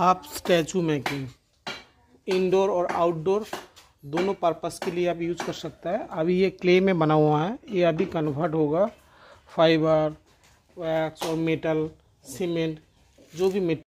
half statue making indoor और outdoor दोनों purpose के लिए आप यूज़ कर सकता है अभी ये क्ले में बना हुआ है ये अभी कन्वर्ट होगा फाइबर वैक्स और मेटल सीमेंट जो भी